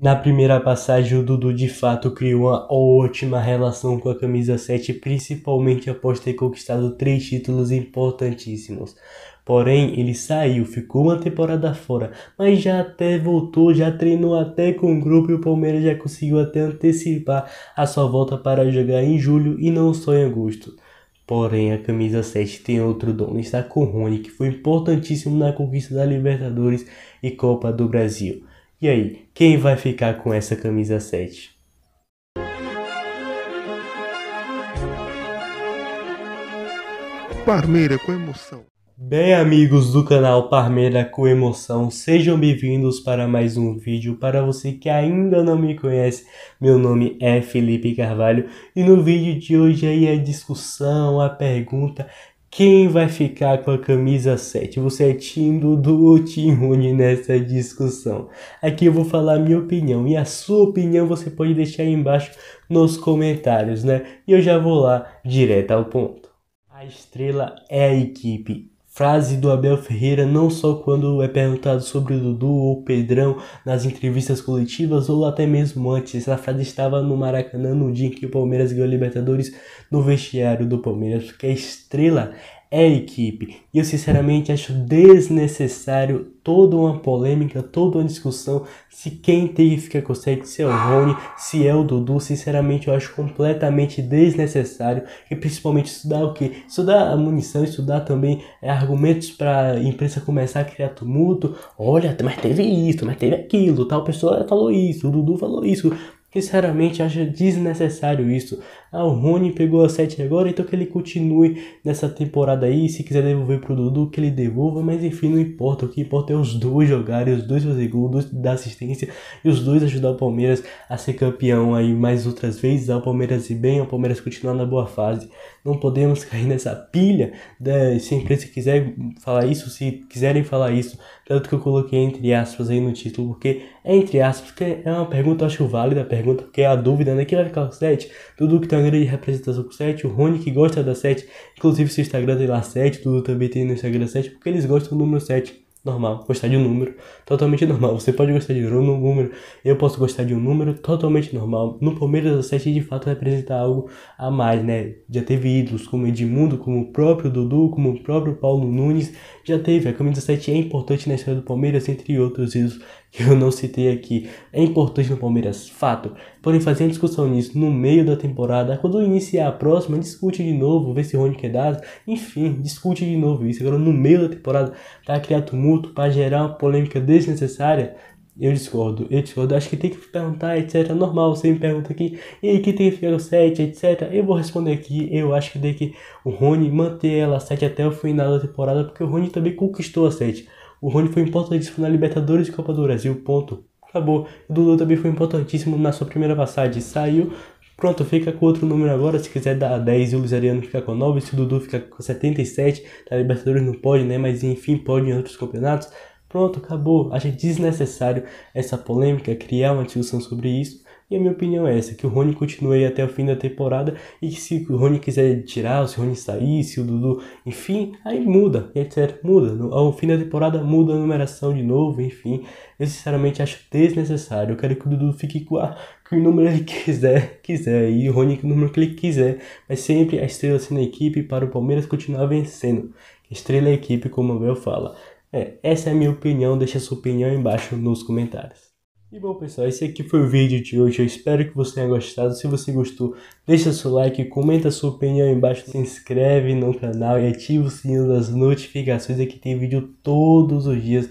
Na primeira passagem, o Dudu de fato criou uma ótima relação com a camisa 7, principalmente após ter conquistado três títulos importantíssimos. Porém, ele saiu, ficou uma temporada fora, mas já até voltou, já treinou até com o grupo e o Palmeiras já conseguiu até antecipar a sua volta para jogar em julho e não só em agosto. Porém, a camisa 7 tem outro dono, está com Rony, que foi importantíssimo na conquista da Libertadores e Copa do Brasil. E aí, quem vai ficar com essa camisa 7? Parmeira com emoção. Bem, amigos do canal Parmeira com Emoção, sejam bem-vindos para mais um vídeo. Para você que ainda não me conhece, meu nome é Felipe Carvalho e no vídeo de hoje aí a é discussão, a pergunta quem vai ficar com a camisa 7? Você é Tim Dudu ou Tim Rune nessa discussão? Aqui eu vou falar a minha opinião e a sua opinião você pode deixar aí embaixo nos comentários, né? E eu já vou lá direto ao ponto. A estrela é a equipe frase do Abel Ferreira não só quando é perguntado sobre o Dudu ou o Pedrão nas entrevistas coletivas ou até mesmo antes. Essa frase estava no Maracanã no dia em que o Palmeiras ganhou a Libertadores no vestiário do Palmeiras, porque é a estrela é equipe. E eu sinceramente acho desnecessário toda uma polêmica, toda uma discussão se quem tem que ficar com o set, se é o Rony, se é o Dudu. Sinceramente eu acho completamente desnecessário e principalmente estudar o que? Estudar a munição, estudar também é, argumentos para a imprensa começar a criar tumulto. Olha, mas teve isso, mas teve aquilo, tal pessoa falou isso, o Dudu falou isso. Sinceramente, acho desnecessário isso. Ah, o Rony pegou a 7 agora, então que ele continue nessa temporada aí. Se quiser devolver pro Dudu, que ele devolva. Mas enfim, não importa. O que importa é os dois jogarem, os dois fazer gol, os dois dar assistência e os dois ajudar o Palmeiras a ser campeão aí mais outras vezes. Ao ah, Palmeiras ir bem, ao Palmeiras continuar na boa fase. Não podemos cair nessa pilha. Da, né, se a empresa quiser falar isso, se quiserem falar isso, tanto que eu coloquei entre aspas aí no título, porque é entre aspas, porque é uma pergunta, acho válida, a pergunta pergunta, porque a dúvida, né? Quem vai ficar com 7? Dudu que tem uma grande representação com 7, o Rony que gosta da 7, inclusive seu Instagram tem lá 7, Dudu também tem no Instagram 7, porque eles gostam do número 7 normal, gostar de um número, totalmente normal. Você pode gostar de um número, eu posso gostar de um número, totalmente normal. No Palmeiras, o 7 de fato representa algo a mais, né? Já teve ídolos como Edmundo, como o próprio Dudu, como o próprio Paulo Nunes, já teve. A camisa 7 é importante na história do Palmeiras, entre outros ídolos que eu não citei aqui. É importante no Palmeiras, fato. Porém, fazendo discussão nisso no meio da temporada, quando iniciar a próxima, discute de novo, vê se Rony quer dar, enfim, discute de novo isso. Agora, no meio da temporada, para criar tumulto, para gerar uma polêmica desnecessária, eu discordo, eu discordo. Acho que tem que perguntar, etc. Normal, você me pergunta aqui, e aí, que tem que ficar o 7, etc. Eu vou responder aqui. Eu acho que tem que o Rony manter ela 7 até o final da temporada, porque o Rony também conquistou a 7. O Rony foi importante na Libertadores e Copa do Brasil, ponto acabou. O Dudu também foi importantíssimo na sua primeira passagem, saiu. Pronto, fica com outro número agora. Se quiser dar 10 e o Ariano fica com 9, se o Dudu fica com 77, a Libertadores não pode, né? Mas enfim, pode em outros campeonatos. Pronto, acabou. Achei desnecessário essa polêmica, criar uma discussão sobre isso. E a minha opinião é essa, que o Rony continue aí até o fim da temporada e que se o Rony quiser tirar, se o Rony sair, se o Dudu, enfim, aí muda, etc, muda. No, ao fim da temporada muda a numeração de novo, enfim. Eu sinceramente acho desnecessário. Eu quero que o Dudu fique com a o número ele quiser, quiser, e o Rony com o número que ele quiser, mas sempre a estrela sendo a equipe para o Palmeiras continuar vencendo. Estrela é a equipe, como o Abel fala. É, essa é a minha opinião, deixa a sua opinião embaixo nos comentários. E bom pessoal, esse aqui foi o vídeo de hoje, eu espero que você tenha gostado, se você gostou, deixa seu like, comenta sua opinião aí embaixo, se inscreve no canal e ativa o sininho das notificações, aqui tem vídeo todos os dias,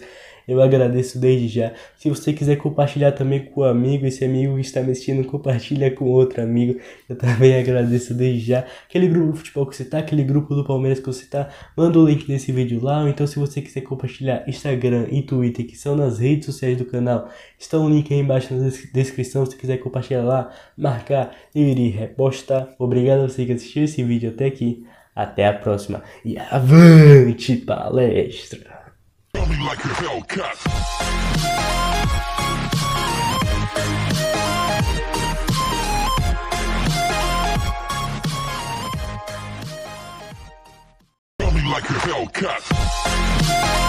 eu agradeço desde já. Se você quiser compartilhar também com um amigo, esse amigo que está me assistindo, compartilha com outro amigo. Eu também agradeço desde já. Aquele grupo do futebol que você tá, aquele grupo do Palmeiras que você tá, manda o link desse vídeo lá. Ou então, se você quiser compartilhar Instagram e Twitter, que são nas redes sociais do canal, estão o link aí embaixo na descrição. Se quiser compartilhar lá, marcar, e repostar. Obrigado a você que assistiu esse vídeo até aqui. Até a próxima e avante palestra! me like a Hellcat. me like a Hellcat.